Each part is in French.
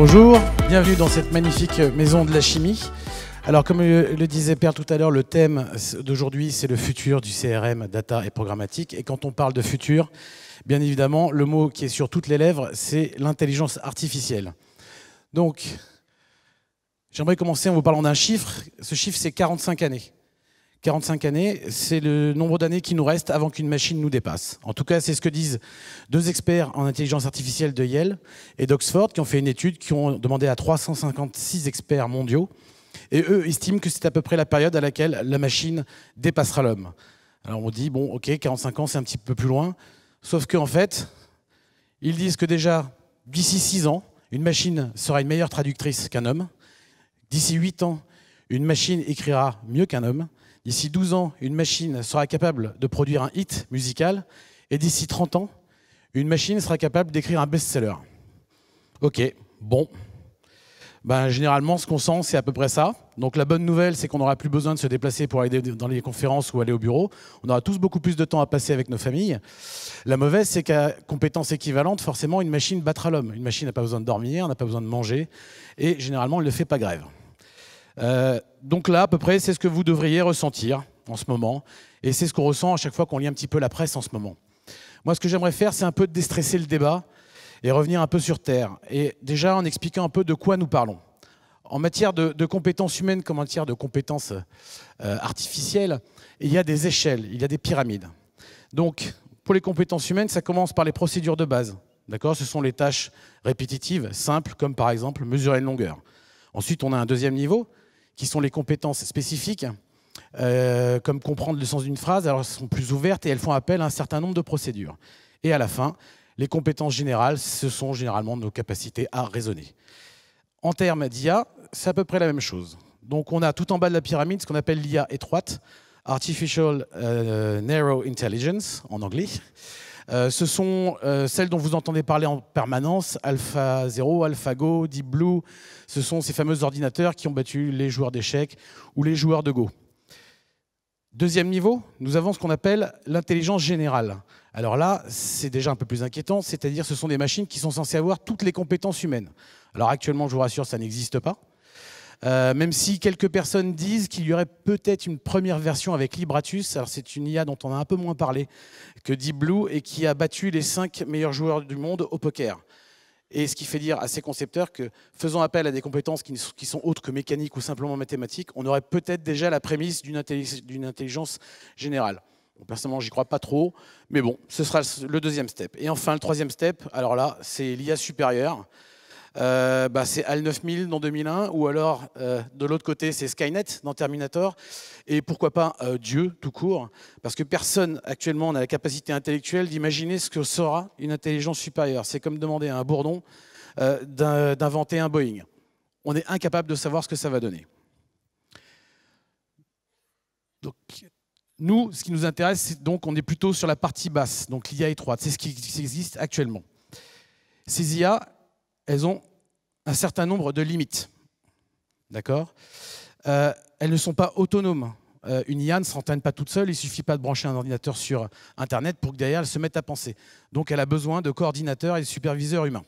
Bonjour, bienvenue dans cette magnifique maison de la chimie. Alors comme le disait père tout à l'heure, le thème d'aujourd'hui c'est le futur du CRM, data et programmatique. Et quand on parle de futur, bien évidemment, le mot qui est sur toutes les lèvres, c'est l'intelligence artificielle. Donc, j'aimerais commencer en vous parlant d'un chiffre. Ce chiffre, c'est 45 années. 45 années, c'est le nombre d'années qui nous reste avant qu'une machine nous dépasse. En tout cas, c'est ce que disent deux experts en intelligence artificielle de Yale et d'Oxford qui ont fait une étude qui ont demandé à 356 experts mondiaux. Et eux estiment que c'est à peu près la période à laquelle la machine dépassera l'homme. Alors on dit, bon, ok, 45 ans, c'est un petit peu plus loin. Sauf qu'en en fait, ils disent que déjà, d'ici 6 ans, une machine sera une meilleure traductrice qu'un homme. D'ici 8 ans, une machine écrira mieux qu'un homme. D'ici 12 ans, une machine sera capable de produire un hit musical. Et d'ici 30 ans, une machine sera capable d'écrire un best-seller. Ok, bon. Ben, généralement, ce qu'on sent, c'est à peu près ça. Donc la bonne nouvelle, c'est qu'on n'aura plus besoin de se déplacer pour aller dans les conférences ou aller au bureau. On aura tous beaucoup plus de temps à passer avec nos familles. La mauvaise, c'est qu'à compétence équivalente, forcément, une machine battra l'homme. Une machine n'a pas besoin de dormir, n'a pas besoin de manger, et généralement, elle ne fait pas grève. Euh, donc là, à peu près, c'est ce que vous devriez ressentir en ce moment. Et c'est ce qu'on ressent à chaque fois qu'on lit un petit peu la presse en ce moment. Moi, ce que j'aimerais faire, c'est un peu déstresser le débat et revenir un peu sur Terre. Et déjà, en expliquant un peu de quoi nous parlons. En matière de, compétences humaines comme en matière de compétences euh, artificielles, il y a des échelles, il y a des pyramides. Donc, pour les compétences humaines, ça commence par les procédures de base. D'accord Ce sont les tâches répétitives, simples, comme par exemple mesurer une longueur. Ensuite, on a un deuxième niveau qui sont les compétences spécifiques, euh, comme comprendre le sens d'une phrase. elles sont plus ouvertes et elles font appel à un certain nombre de procédures. Et à la fin, les compétences générales, ce sont généralement nos capacités à raisonner. En termes d'IA, c'est à peu près la même chose. Donc, on a tout en bas de la pyramide ce qu'on appelle l'IA étroite, Artificial euh, Narrow Intelligence en anglais. Euh, ce sont euh, celles dont vous entendez parler en permanence, Alpha 0, AlphaGo, Deep Blue. Ce sont ces fameux ordinateurs qui ont battu les joueurs d'échecs ou les joueurs de Go. Deuxième niveau, nous avons ce qu'on appelle l'intelligence générale. Alors là, c'est déjà un peu plus inquiétant, c'est-à-dire ce sont des machines qui sont censées avoir toutes les compétences humaines. Alors actuellement, je vous rassure, ça n'existe pas. Euh, même si quelques personnes disent qu'il y aurait peut-être une première version avec Libratus. Alors c'est une IA dont on a un peu moins parlé que Deep Blue et qui a battu les cinq meilleurs joueurs du monde au poker. Et ce qui fait dire à ses concepteurs que faisant appel à des compétences qui sont autres que mécaniques ou simplement mathématiques, on aurait peut-être déjà la prémisse d'une intelligence générale. personnellement, j'y crois pas trop, mais bon, ce sera le deuxième step. Et enfin, le troisième step, alors là, c'est l'IA supérieure. Euh, bah, c'est HAL 9000 dans 2001, ou alors euh, de l'autre côté c'est Skynet dans Terminator, et pourquoi pas euh, Dieu tout court, parce que personne actuellement n'a la capacité intellectuelle d'imaginer ce que sera une intelligence supérieure. C'est comme demander à un bourdon d'inventer un Boeing. On est incapable de savoir ce que ça va donner. Donc, nous, ce qui nous intéresse, c'est donc on est plutôt sur la partie basse, donc l'IA étroite, c'est ce qui existe actuellement. Ces IA, elles ont un certain nombre de limites. D'accord euh, Elles ne sont pas autonomes. Euh, une IA ne s'entraîne pas toute seule, il ne suffit pas de brancher un ordinateur sur Internet pour que derrière elle se mette à penser. Donc elle a besoin de coordinateurs et de superviseurs humains.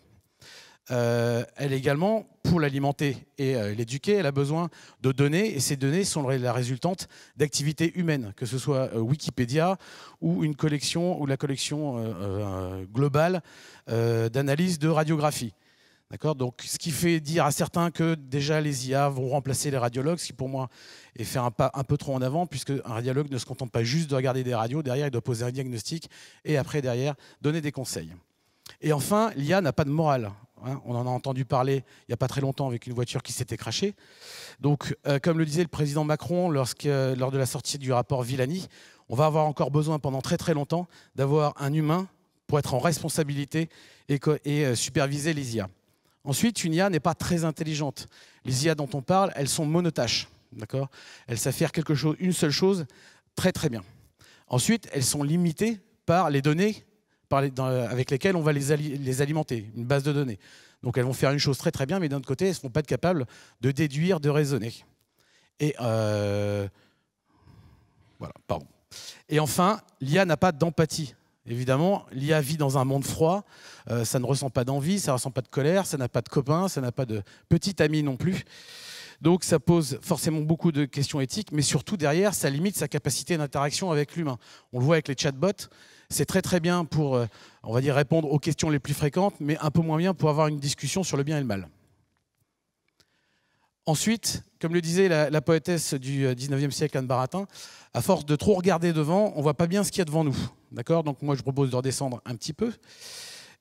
Euh, elle également, pour l'alimenter et euh, l'éduquer, elle a besoin de données, et ces données sont la résultante d'activités humaines, que ce soit Wikipédia ou une collection ou la collection globale d'analyse de radiographie. D'accord Donc, ce qui fait dire à certains que déjà les IA vont remplacer les radiologues, ce qui pour moi est faire un pas un peu trop en avant, puisque un radiologue ne se contente pas juste de regarder des radios, derrière il doit poser un diagnostic et après derrière donner des conseils. Et enfin, l'IA n'a pas de morale. Hein. on en a entendu parler il n'y a pas très longtemps avec une voiture qui s'était crachée. Donc, euh, comme le disait le président Macron lorsque, euh, lors de la sortie du rapport Villani, on va avoir encore besoin pendant très très longtemps d'avoir un humain pour être en responsabilité et, euh, superviser les IA. Ensuite, une IA n'est pas très intelligente. Les IA dont on parle, elles sont monotaches. D'accord Elles savent faire quelque chose, une seule chose très très bien. Ensuite, elles sont limitées par les données euh, avec lesquelles on va les, alimenter, une base de données. Donc elles vont faire une chose très très bien, mais d'un autre côté, elles ne seront pas capables de déduire, de raisonner. Et euh, voilà, pardon. Et enfin, l'IA n'a pas d'empathie. Évidemment, l'IA vit dans un monde froid, euh, ça ne ressent pas d'envie, ça ne ressent pas de colère, ça n'a pas de copains, ça n'a pas de petits amis non plus. Donc ça pose forcément beaucoup de questions éthiques, mais surtout derrière, ça limite sa capacité d'interaction avec l'humain. On le voit avec les chatbots, c'est très très bien pour, euh, on va dire, répondre aux questions les plus fréquentes, mais un peu moins bien pour avoir une discussion sur le bien et le mal. Ensuite, comme le disait la, poétesse du 19e euh, siècle, Anne Baratin, à force de trop regarder devant, on voit pas bien ce qu'il y a devant nous. D'accord Donc moi, je propose de redescendre un petit peu.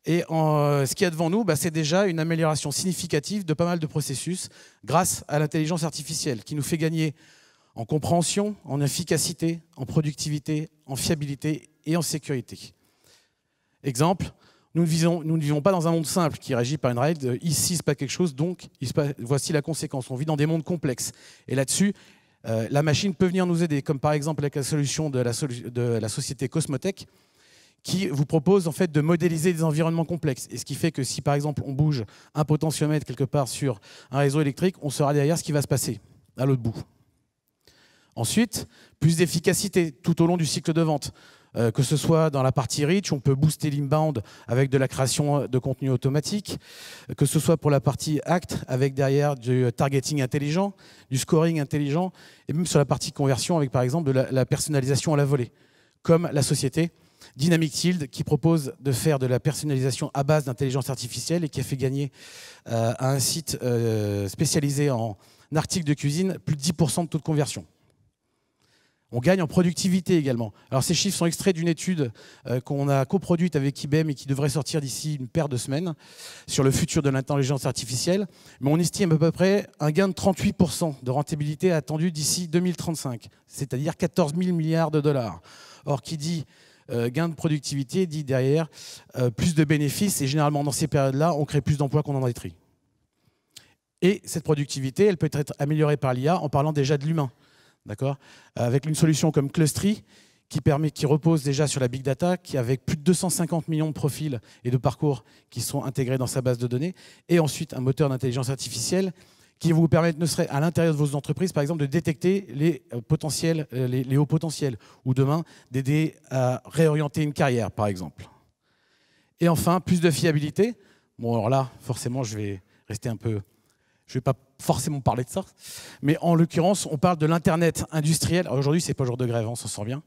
Et euh, ce qu'il y a devant nous, bah, c'est déjà une amélioration significative de pas mal de processus grâce à l'intelligence artificielle qui nous fait gagner en compréhension, en efficacité, en productivité, en fiabilité et en sécurité. Exemple, nous ne, vivons, pas dans un monde simple qui réagit par une règle. Euh, ici, c'est pas quelque chose, donc voici la conséquence. On vit dans des mondes complexes. Et là-dessus, euh, la machine peut venir nous aider, comme par exemple avec la solution de la, société Cosmotech, qui vous propose en fait de modéliser des environnements complexes. Et ce qui fait que si par exemple on bouge un potentiomètre quelque part sur un réseau électrique, on sera derrière ce qui va se passer à l'autre bout. Ensuite, plus d'efficacité tout au long du cycle de vente. Euh, que ce soit dans la partie reach, on peut booster l'inbound avec de la création euh, de contenu automatique, euh, que ce soit pour la partie acte avec derrière du targeting intelligent, du scoring intelligent, et même sur la partie conversion avec par exemple de la, personnalisation à la volée, comme la société Dynamic Tilde, qui propose de faire de la personnalisation à base d'intelligence artificielle et qui a fait gagner à un site spécialisé en articles de cuisine plus de 10% de taux de conversion. On gagne en productivité également. Alors ces chiffres sont extraits d'une étude euh, qu'on a coproduite avec IBM et qui devrait sortir d'ici une paire de semaines sur le futur de l'intelligence artificielle. Mais on estime à peu près un gain de 38% de rentabilité attendu d'ici 2035, c'est-à-dire 14 000 milliards de dollars. Or, qui dit euh, gain de productivité dit derrière euh, plus de bénéfices et généralement dans ces périodes-là, on crée plus d'emplois qu'on en détruit. Et cette productivité, elle peut être améliorée par l'IA en parlant déjà de l'humain d'accord euh, Avec une solution comme Clustry, qui, permet, qui repose déjà sur la big data, qui avec plus de 250 millions de profils et de parcours qui sont intégrés dans sa base de données, et ensuite un moteur d'intelligence artificielle qui vous permettre, ne serait à l'intérieur de vos entreprises, par exemple, de détecter les, euh, potentiels, euh, les hauts potentiels, ou demain, d'aider à réorienter une carrière, par exemple. Et enfin, plus de fiabilité. Bon, alors là, forcément, je vais rester un peu... Je vais pas forcément parler de ça, mais en l'occurrence, on parle de l'Internet industriel. Aujourd'hui, c'est pas jour de grève, hein, on s'en sort bien.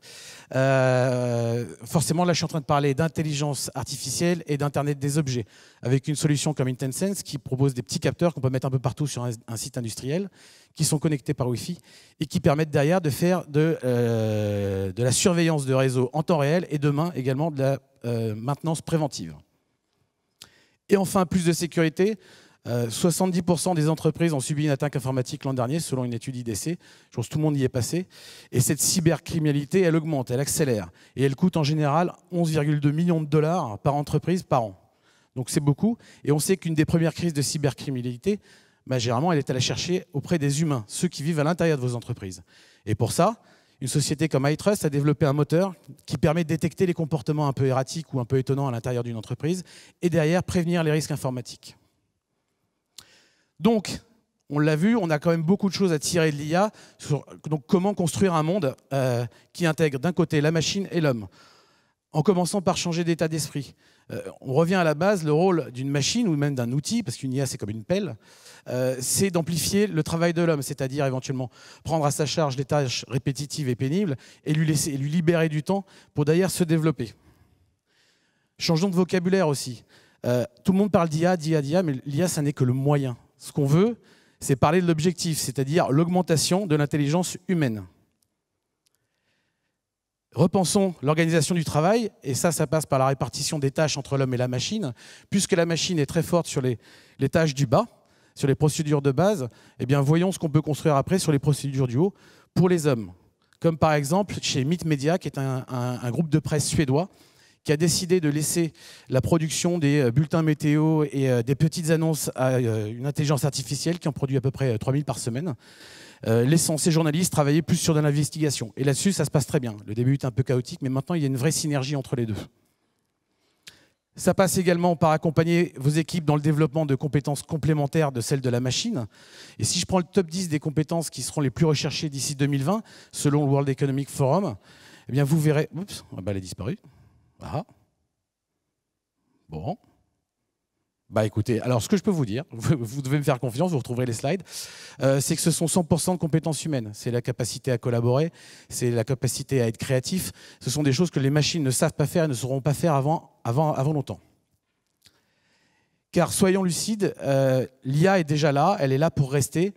Euh, forcément, là, je suis en train de parler d'intelligence artificielle et d'Internet des objets, avec une solution comme Intensense qui propose des petits capteurs qu'on peut mettre un peu partout sur un, site industriel, qui sont connectés par Wi-Fi et qui permettent derrière de faire de, euh, la surveillance de réseau en temps réel et demain également de la euh, maintenance préventive. Et enfin, plus de sécurité. 70% euh, des entreprises ont subi une attaque informatique l'an dernier, selon une étude IDC. Je pense que tout le monde y est passé. Et cette cybercriminalité, elle augmente, elle accélère. Et elle coûte en général 11,2 millions de dollars par entreprise par an. Donc c'est beaucoup. Et on sait qu'une des premières crises de cybercriminalité, bah, généralement, elle est à la chercher auprès des humains, ceux qui vivent à l'intérieur de vos entreprises. Et pour ça, une société comme iTrust a développé un moteur qui permet de détecter les comportements un peu erratiques ou un peu étonnants à l'intérieur d'une entreprise et derrière prévenir les risques informatiques. Donc, on l'a vu, on a quand même beaucoup de choses à tirer de l'IA sur donc, comment construire un monde euh, qui intègre d'un côté la machine et l'homme, en commençant par changer d'état d'esprit. Euh, on revient à la base, le rôle d'une machine ou même d'un outil, parce qu'une IA c'est comme une pelle, euh, c'est d'amplifier le travail de l'homme, c'est-à-dire éventuellement prendre à sa charge des tâches répétitives et pénibles et lui, laisser, et lui libérer du temps pour d'ailleurs se développer. Changeons de vocabulaire aussi. tout le monde parle d'IA, d'IA, d'IA, mais l'IA, ça n'est que le moyen ce qu'on veut, c'est parler de l'objectif, c'est-à-dire l'augmentation de l'intelligence humaine. Repensons l'organisation du travail, et ça, ça passe par la répartition des tâches entre l'homme et la machine. Puisque la machine est très forte sur les, tâches du bas, sur les procédures de base, eh bien, voyons ce qu'on peut construire après sur les procédures du haut pour les hommes. Comme par exemple chez Myth Media, qui est un groupe de presse suédois, qui a décidé de laisser la production des euh, bulletins météo et euh, des petites annonces à euh, une intelligence artificielle qui en produit à peu près 3000 par semaine, laissant ces journalistes travailler plus sur de l'investigation. Et là-dessus, ça se passe très bien. Le début est un peu chaotique, mais maintenant, il y a une vraie synergie entre les deux. Ça passe également par accompagner vos équipes dans le développement de compétences complémentaires de celles de la machine. Et si je prends le top 10 des compétences qui seront les plus recherchées d'ici 2020, selon le World Economic Forum, eh bien vous verrez... Oups, ah bah, elle a disparu. Ah. Bon. Bah écoutez, alors ce que je peux vous dire, vous devez me faire confiance, vous retrouverez les slides, euh, c'est que ce sont 100% de compétences humaines. C'est la capacité à collaborer, c'est la capacité à être créatif. Ce sont des choses que les machines ne savent pas faire et ne sauront pas faire avant, avant, avant longtemps. Car soyons lucides, euh, l'IA est déjà là, elle est là pour rester,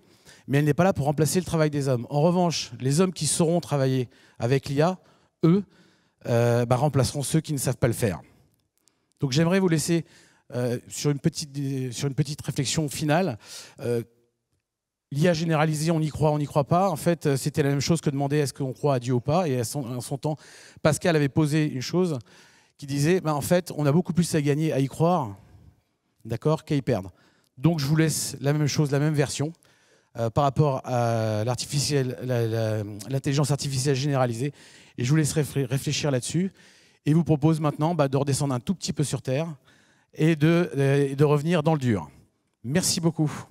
mais elle n'est pas là pour remplacer le travail des hommes. En revanche, les hommes qui sauront travailler avec l'IA, eux, euh, bah, remplaceront ceux qui ne savent pas le faire. Donc j'aimerais vous laisser euh, sur, une petite, euh, sur une petite réflexion finale. L'IA généralisée, on y croit, on n'y croit pas. En fait, c'était la même chose que demander est-ce qu'on croit à Dieu ou pas. Et en son, temps, Pascal avait posé une chose qui disait, bah, en fait, on a beaucoup plus à gagner à y croire, d'accord, qu'à y perdre. Donc je vous laisse la même chose, la même version. Euh, par rapport à l'intelligence artificielle généralisée. Et je vous laisserai réfléchir là-dessus. Et vous propose maintenant bah, de redescendre un tout petit peu sur Terre et de euh, revenir dans le dur. Merci beaucoup.